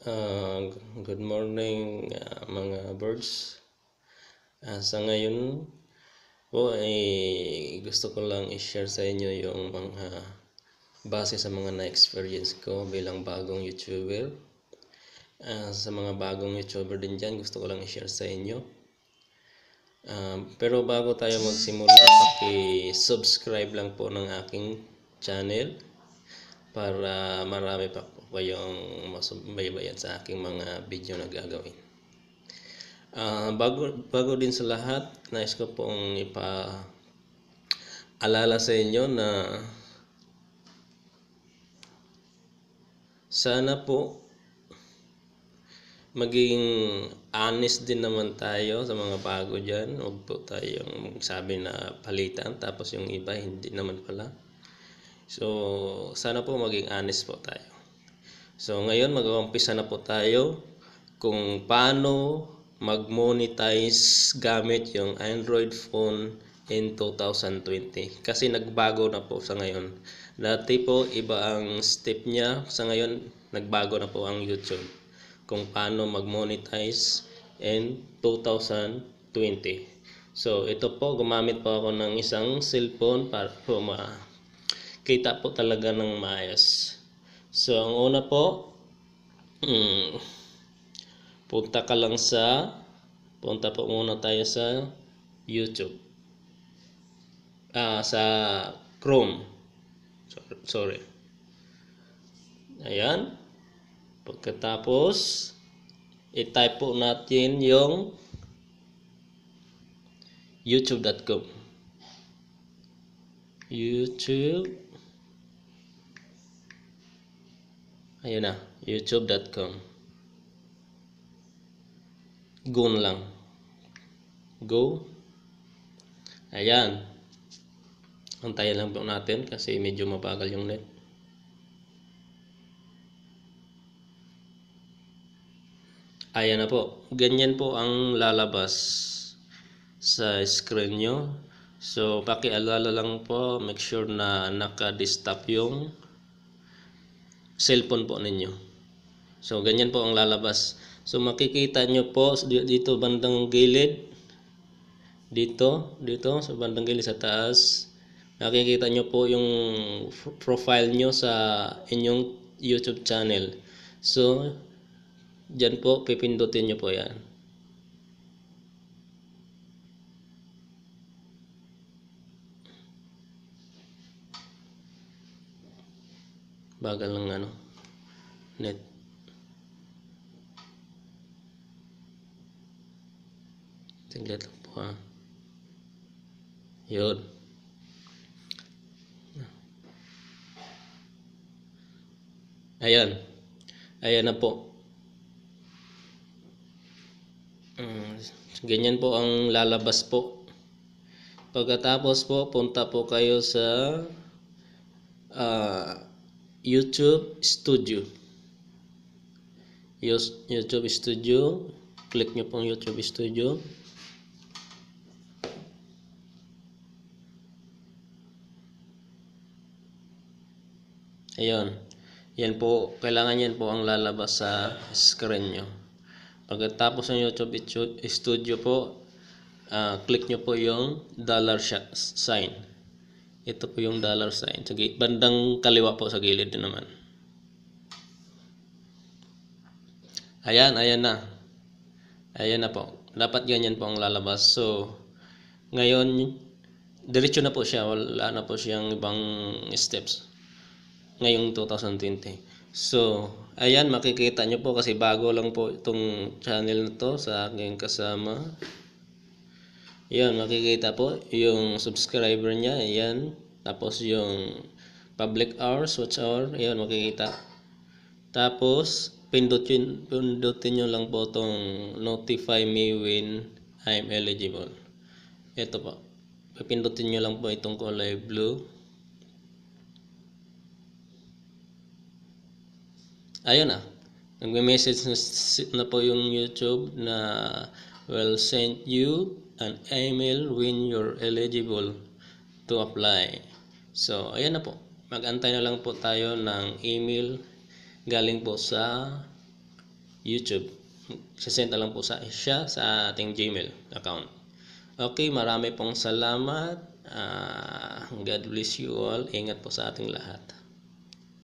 Uh, good morning uh, mga birds. Uh, sa ngayon po ay gusto ko lang i-share sa inyo yung mga base sa mga na-experience ko bilang bagong YouTuber. Uh, sa mga bagong YouTuber din dyan, gusto ko lang i-share sa inyo. Uh, pero bago tayo magsimula, paki-subscribe lang po ng aking channel para marami pa po kayong masubaybayan sa aking mga video na gagawin. Uh, bago, bago din sa lahat, nais ko pong ipaalala sa inyo na sana po maging honest din naman tayo sa mga bago dyan. Huwag po tayong sabi na palitan tapos yung iba hindi naman pala. So, sana po maging honest po tayo. So ngayon mag-uumpisa na po tayo kung paano mag-monetize gamit yung Android phone in 2020 kasi nagbago na po sa ngayon. Dati po iba ang step niya, sa ngayon nagbago na po ang YouTube kung paano mag-monetize in 2020. So ito po gumamit po ako ng isang cellphone para po makita po talaga ng maayos. So, ang una po, hmm, punta ka lang sa, punta po muna tayo sa YouTube. Ah, sa Chrome. Sorry. Ayan. Pagkatapos, i-type po natin yung youtube.com youtube ayun na, youtube.com go lang go ayan antayin lang po natin kasi medyo mabagal yung net ayan na po ganyan po ang lalabas sa screen nyo so pakialala lang po make sure na naka-distop yung cellphone po ninyo. So, ganyan po ang lalabas. So, makikita nyo po dito bandang gilid. Dito, dito, sa bandang gilid sa taas. Nakikita nyo po yung profile nyo sa inyong YouTube channel. So, dyan po, pipindutin nyo po yan. bagal ng ano net tinglet lang po ha yun ayan ayan na po mm, ganyan po ang lalabas po pagkatapos po punta po kayo sa uh, YouTube Studio. YouTube Studio. Click nyo pong YouTube Studio. Ayun. Yan po, kailangan yan po ang lalabas sa screen nyo. Pagkatapos ng YouTube Studio po, uh, click nyo po yung dollar sign ito po yung dollar sign sa bandang kaliwa po sa gilid din naman ayan ayan na ayan na po dapat ganyan po ang lalabas so ngayon diretso na po siya wala na po siyang ibang steps ngayong 2020 so ayan makikita nyo po kasi bago lang po itong channel na to sa aking kasama yun, makikita po yung subscriber niya. Ayan. Tapos yung public hours, watch hour. Ayan, makikita. Tapos, pindutin, pindutin nyo lang po itong notify me when I'm eligible. Ito po. Pipindutin nyo lang po itong kulay blue. Ayun ah. nag message na, na po yung YouTube na will send you an email when you're eligible to apply. So, ayan na po. Magantay na lang po tayo ng email galing po sa YouTube. Sasend na lang po sa, siya sa ating Gmail account. Okay, marami pong salamat. Uh, God bless you all. Ingat po sa ating lahat.